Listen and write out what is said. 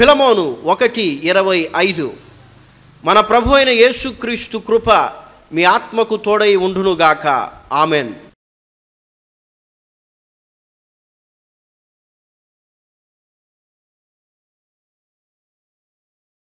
పిలమోను ఒకటి ఇరవై ఐదు మన ప్రభు అయిన యేసుక్రీస్తు కృప మీ ఆత్మకు తోడై ఉండునుగాక ఆమెన్